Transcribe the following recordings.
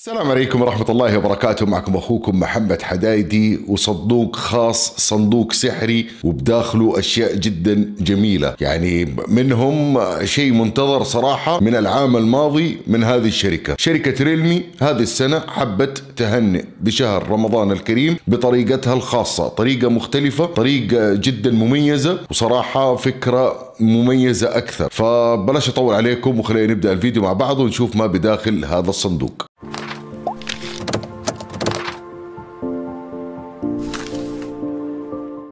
السلام عليكم ورحمة الله وبركاته معكم أخوكم محمد حدايدي وصندوق خاص صندوق سحري وبداخله أشياء جدا جميلة يعني منهم شيء منتظر صراحة من العام الماضي من هذه الشركة شركة ريلمي هذه السنة حبت تهنئ بشهر رمضان الكريم بطريقتها الخاصة طريقة مختلفة طريقة جدا مميزة وصراحة فكرة مميزة أكثر فبلاش أطول عليكم وخلينا نبدأ الفيديو مع بعض ونشوف ما بداخل هذا الصندوق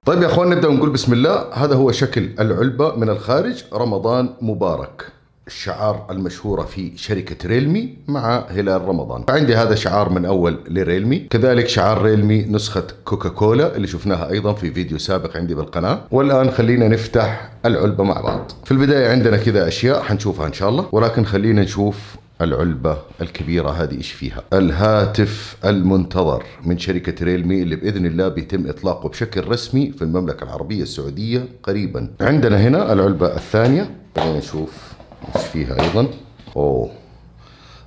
طيب يا اخوان نبدا ونقول بسم الله هذا هو شكل العلبه من الخارج رمضان مبارك الشعار المشهورة في شركة ريلمي مع هلال رمضان عندي هذا شعار من أول لريلمي كذلك شعار ريلمي نسخة كوكاكولا اللي شفناها أيضا في فيديو سابق عندي بالقناة والآن خلينا نفتح العلبة مع بعض في البداية عندنا كذا أشياء حنشوفها إن شاء الله ولكن خلينا نشوف العلبة الكبيرة هذه إيش فيها الهاتف المنتظر من شركة ريلمي اللي بإذن الله بيتم إطلاقه بشكل رسمي في المملكة العربية السعودية قريبا عندنا هنا العلبة الثانية خلينا نشوف إيش فيها أيضا أوه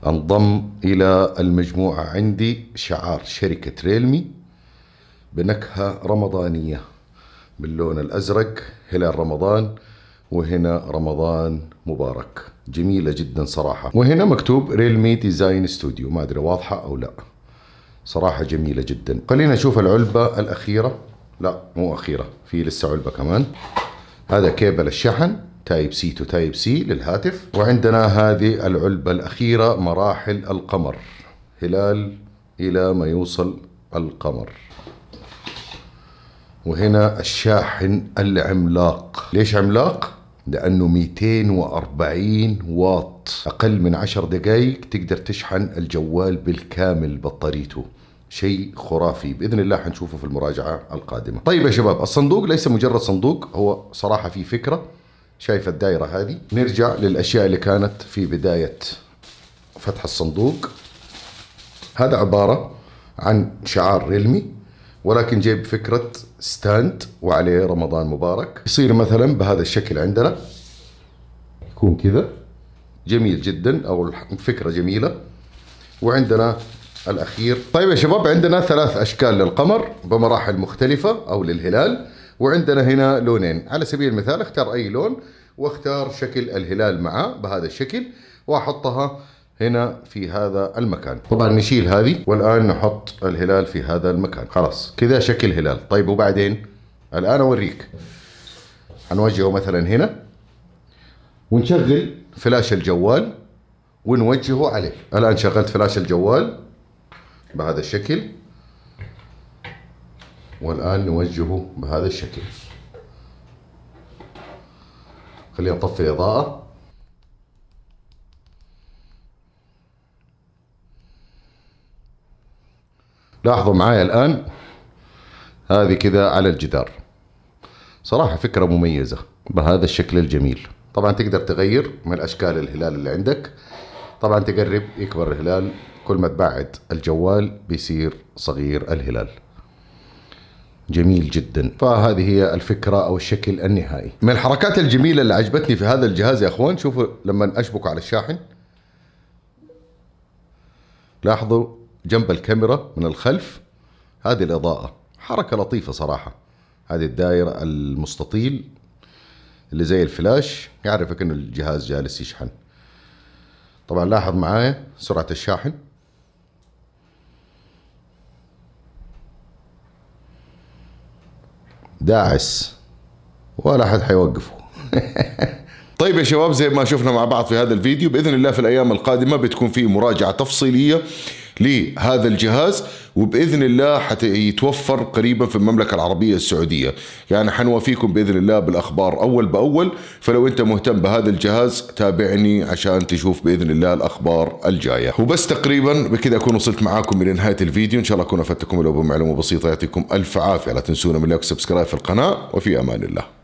انضم إلى المجموعة عندي شعار شركة ريلمي بنكهة رمضانية باللون الأزرق هلال رمضان وهنا رمضان مبارك جميلة جدا صراحة وهنا مكتوب ريلمي ديزاين ستوديو ما أدري واضحة أو لا صراحة جميلة جدا خلينا نشوف العلبة الأخيرة لا مو أخيرة في لسه علبة كمان هذا كيبل الشحن تايب سي تو تايب سي للهاتف وعندنا هذه العلبة الأخيرة مراحل القمر هلال إلى ما يوصل القمر وهنا الشاحن العملاق ليش عملاق؟ لأنه 240 واط أقل من 10 دقائق تقدر تشحن الجوال بالكامل بطاريته شيء خرافي باذن الله حنشوفه في المراجعه القادمه. طيب يا شباب الصندوق ليس مجرد صندوق هو صراحه في فكره شايف الدائره هذه نرجع للاشياء اللي كانت في بدايه فتح الصندوق هذا عباره عن شعار ريلمي ولكن جايب فكرة ستاند وعليه رمضان مبارك يصير مثلا بهذا الشكل عندنا يكون كذا جميل جدا او فكرة جميلة وعندنا الاخير طيب يا شباب عندنا ثلاث اشكال للقمر بمراحل مختلفة او للهلال وعندنا هنا لونين على سبيل المثال اختار اي لون واختار شكل الهلال معاه بهذا الشكل واحطها هنا في هذا المكان طبعا نشيل هذه والآن نحط الهلال في هذا المكان خلاص كذا شكل هلال طيب وبعدين الآن أوريك هنوجهه مثلا هنا ونشغل فلاش الجوال ونوجهه عليه الآن شغلت فلاش الجوال بهذا الشكل والآن نوجهه بهذا الشكل خلينا نطفي الإضاءة لاحظوا معايا الآن هذه كذا على الجدار صراحة فكرة مميزة بهذا الشكل الجميل طبعا تقدر تغير من أشكال الهلال اللي عندك طبعا تقرب يكبر الهلال كل ما تبعد الجوال بيصير صغير الهلال جميل جدا فهذه هي الفكرة أو الشكل النهائي من الحركات الجميلة اللي عجبتني في هذا الجهاز يا أخوان شوفوا لما أشبكه على الشاحن لاحظوا جنب الكاميرا من الخلف هذه الإضاءة حركة لطيفة صراحة هذه الدائرة المستطيل اللي زي الفلاش يعرفك أن الجهاز جالس يشحن طبعا لاحظ معايا سرعة الشاحن داعس ولا حد حيوقفه طيب يا شباب زي ما شفنا مع بعض في هذا الفيديو باذن الله في الايام القادمه بتكون في مراجعه تفصيليه لهذا الجهاز وباذن الله حيتوفر قريبا في المملكه العربيه السعوديه، يعني حنوافيكم باذن الله بالاخبار اول باول، فلو انت مهتم بهذا الجهاز تابعني عشان تشوف باذن الله الاخبار الجايه، وبس تقريبا بكذا اكون وصلت معاكم الى نهايه الفيديو، ان شاء الله اكون افدتكم ولو بمعلومه بسيطه يعطيكم الف عافيه، لا تنسونا من لايك وسبسكرايب في القناه وفي امان الله.